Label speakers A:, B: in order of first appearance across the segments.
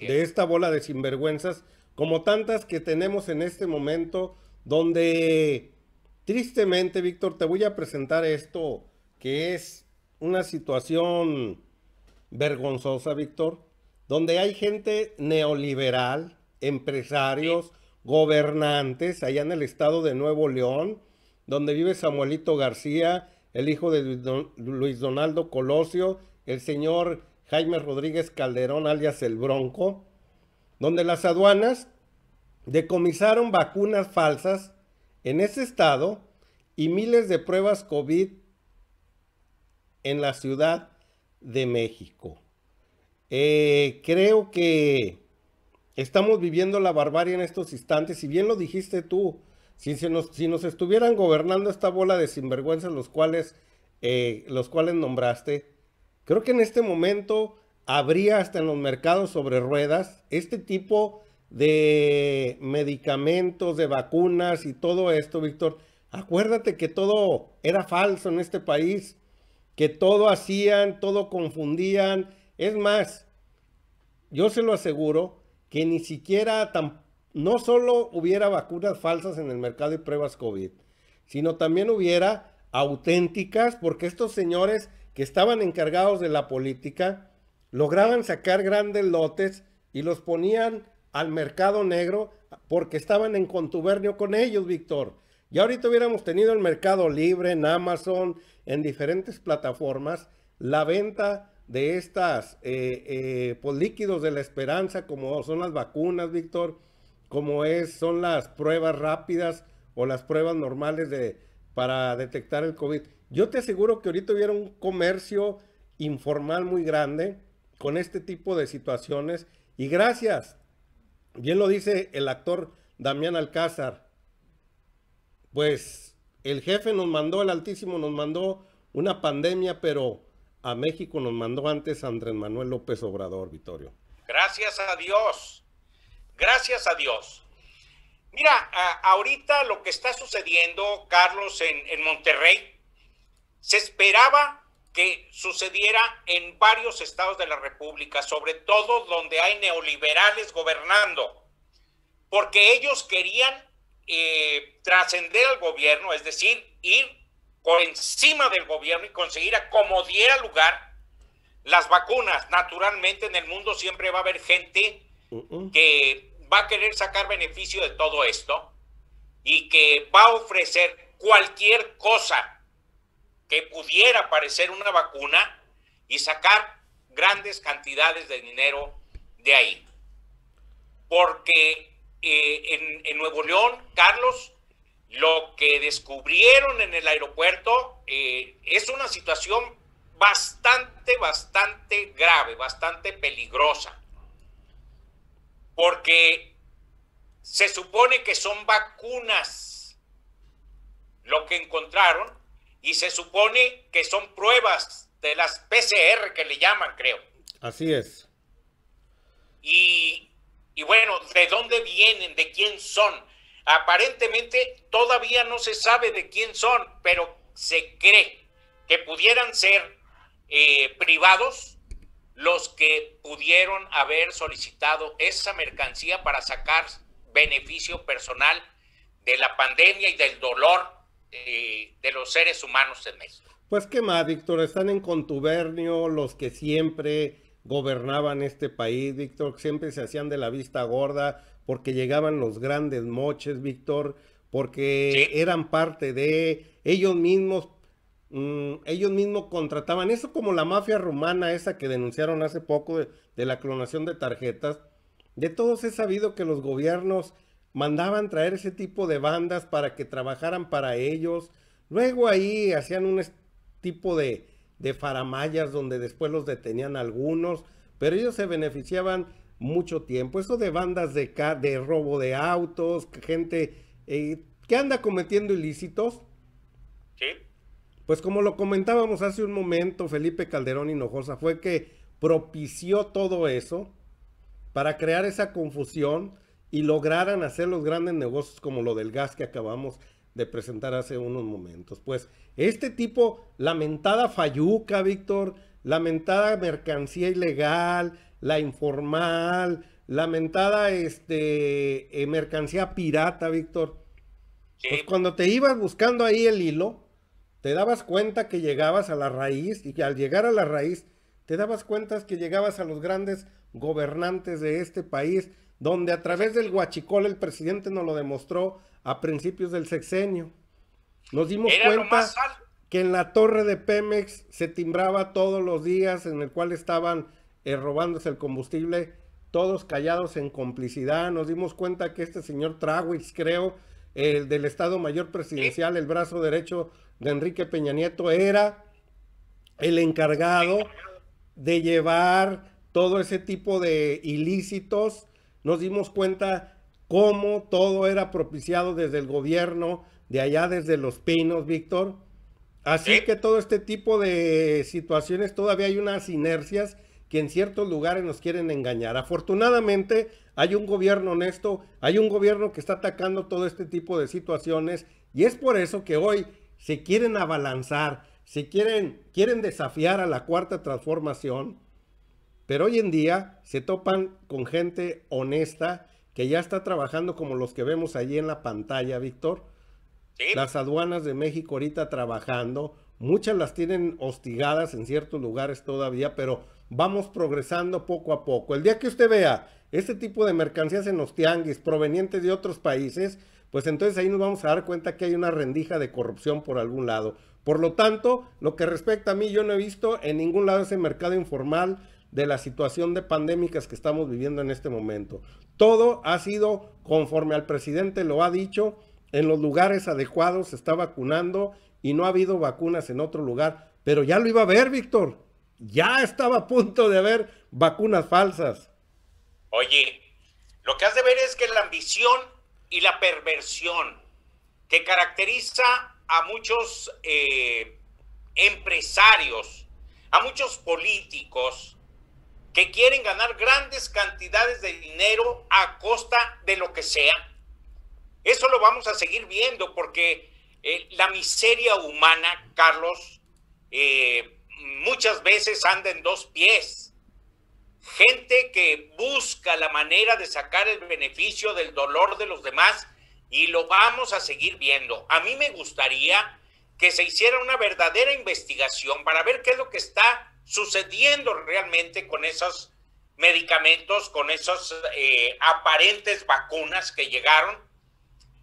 A: de esta bola de sinvergüenzas, como tantas que tenemos en este momento, donde tristemente, Víctor, te voy a presentar esto, que es una situación vergonzosa, Víctor, donde hay gente neoliberal, empresarios, gobernantes, allá en el estado de Nuevo León, donde vive Samuelito García, el hijo de Luis Donaldo Colosio, el señor Jaime Rodríguez Calderón, alias El Bronco, donde las aduanas decomisaron vacunas falsas en ese estado y miles de pruebas COVID en la Ciudad de México. Eh, creo que estamos viviendo la barbarie en estos instantes, si bien lo dijiste tú, si, nos, estuvieran gobernando esta bola de sinvergüenzas, los cuales, eh, los cuales nombraste, Creo que en este momento habría hasta en los mercados sobre ruedas este tipo de medicamentos, de vacunas y todo esto, Víctor. Acuérdate que todo era falso en este país, que todo hacían, todo confundían. Es más, yo se lo aseguro que ni siquiera tan, no solo hubiera vacunas falsas en el mercado de pruebas COVID, sino también hubiera auténticas, porque estos señores que estaban encargados de la política, lograban sacar grandes lotes y los ponían al mercado negro porque estaban en contubernio con ellos, Víctor. Y ahorita hubiéramos tenido el mercado libre, en Amazon, en diferentes plataformas, la venta de estas eh, eh, pues, líquidos de la esperanza, como son las vacunas, Víctor, como es, son las pruebas rápidas o las pruebas normales de, para detectar el COVID. Yo te aseguro que ahorita hubiera un comercio informal muy grande con este tipo de situaciones. Y gracias, bien lo dice el actor Damián Alcázar, pues el jefe nos mandó, el Altísimo nos mandó una pandemia, pero a México nos mandó antes Andrés Manuel López Obrador, Vitorio.
B: Gracias a Dios, gracias a Dios. Mira, ahorita lo que está sucediendo, Carlos, en, Monterrey, se esperaba que sucediera en varios estados de la República, sobre todo donde hay neoliberales gobernando, porque ellos querían eh, trascender al gobierno, es decir, ir por encima del gobierno y conseguir a como diera lugar las vacunas. Naturalmente en el mundo siempre va a haber gente uh-uh. que va a querer sacar beneficio de todo esto y que va a ofrecer cualquier cosa que pudiera parecer una vacuna y sacar grandes cantidades de dinero de ahí. Porque eh, en, Nuevo León, Carlos, lo que descubrieron en el aeropuerto eh, es una situación bastante, bastante grave, bastante peligrosa porque se supone que son vacunas lo que encontraron y se supone que son pruebas de las PCR que le llaman, creo. Así es. Y, bueno, ¿de dónde vienen? ¿De quién son? Aparentemente todavía no se sabe de quién son, pero se cree que pudieran ser eh, privados los que pudieron haber solicitado esa mercancía para sacar beneficio personal de la pandemia y del dolor eh, de los seres humanos en México.
A: Pues qué más, Víctor, están en contubernio los que siempre gobernaban este país, Víctor, siempre se hacían de la vista gorda porque llegaban los grandes moches, Víctor, porque eran parte de ellos mismos Mm, ellos mismos contrataban, eso como la mafia rumana esa que denunciaron hace poco de, la clonación de tarjetas, de todos he sabido que los gobiernos mandaban traer ese tipo de bandas para que trabajaran para ellos, luego ahí hacían un tipo de, de faramayas donde después los detenían algunos, pero ellos se beneficiaban mucho tiempo. Eso de bandas de, de robo de autos, gente eh, que anda cometiendo ilícitos. Sí. Pues como lo comentábamos hace un momento, Felipe Calderón Hinojosa fue que propició todo eso para crear esa confusión y lograran hacer los grandes negocios como lo del gas que acabamos de presentar hace unos momentos. Pues este tipo, lamentada fayuca, Víctor, lamentada mercancía ilegal, la informal, lamentada este, eh, mercancía pirata, Víctor. Pues cuando te ibas buscando ahí el hilo, te dabas cuenta que llegabas a la raíz y que al llegar a la raíz te dabas cuenta que llegabas a los grandes gobernantes de este país, donde a través del guachicol el presidente nos lo demostró a principios del sexenio. Nos dimos cuenta que en la torre de Pemex se timbraba todos los días, en el cual estaban eh, robándose el combustible, todos callados en complicidad. Nos dimos cuenta que este señor Trawitz, creo, el del Estado Mayor Presidencial, el brazo derecho de Enrique Peña Nieto, era el encargado de llevar todo ese tipo de ilícitos. Nos dimos cuenta cómo todo era propiciado desde el gobierno, de allá desde Los Pinos, Víctor. Así que todo este tipo de situaciones, todavía hay unas inercias que en ciertos lugares nos quieren engañar. Afortunadamente hay un gobierno honesto, hay un gobierno que está atacando todo este tipo de situaciones y es por eso que hoy se quieren abalanzar, se quieren, quieren desafiar a la cuarta transformación, pero hoy en día se topan con gente honesta que ya está trabajando como los que vemos allí en la pantalla, Víctor. Las aduanas de México ahorita trabajando, muchas las tienen hostigadas en ciertos lugares todavía, pero vamos progresando poco a poco. El día que usted vea este tipo de mercancías en los tianguis provenientes de otros países, pues entonces ahí nos vamos a dar cuenta que hay una rendija de corrupción por algún lado. Por lo tanto, lo que respecta a mí, yo no he visto en ningún lado ese mercado informal de la situación de pandémicas que estamos viviendo en este momento. Todo ha sido conforme al presidente lo ha dicho, en los lugares adecuados se está vacunando y no ha habido vacunas en otro lugar. Pero ya lo iba a ver, Víctor ya estaba a punto de haber vacunas falsas.
B: Oye, lo que has de ver es que la ambición y la perversión que caracteriza a muchos eh, empresarios, a muchos políticos que quieren ganar grandes cantidades de dinero a costa de lo que sea. Eso lo vamos a seguir viendo porque eh, la miseria humana, Carlos, eh, muchas veces anda en dos pies. Gente que busca la manera de sacar el beneficio del dolor de los demás y lo vamos a seguir viendo. A mí me gustaría que se hiciera una verdadera investigación para ver qué es lo que está sucediendo realmente con esos medicamentos, con esos eh, aparentes vacunas que llegaron,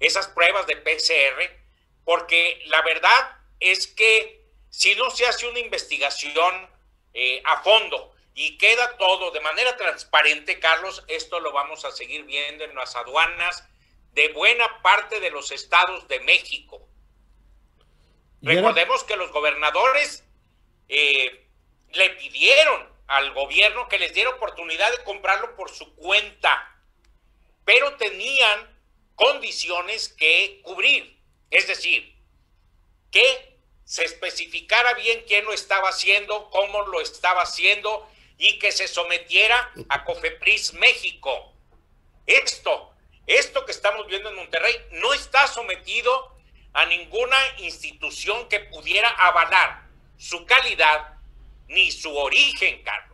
B: esas pruebas de PCR, porque la verdad es que si no se hace una investigación eh, a fondo y queda todo de manera transparente, Carlos, esto lo vamos a seguir viendo en las aduanas de buena parte de los estados de México. Recordemos que los gobernadores eh, le pidieron al gobierno que les diera oportunidad de comprarlo por su cuenta, pero tenían condiciones que cubrir, es decir, que se especificara bien quién lo estaba haciendo, cómo lo estaba haciendo y que se sometiera a COFEPRIS México. Esto, esto que estamos viendo en Monterrey no está sometido a ninguna institución que pudiera avalar su calidad ni su origen, Carlos.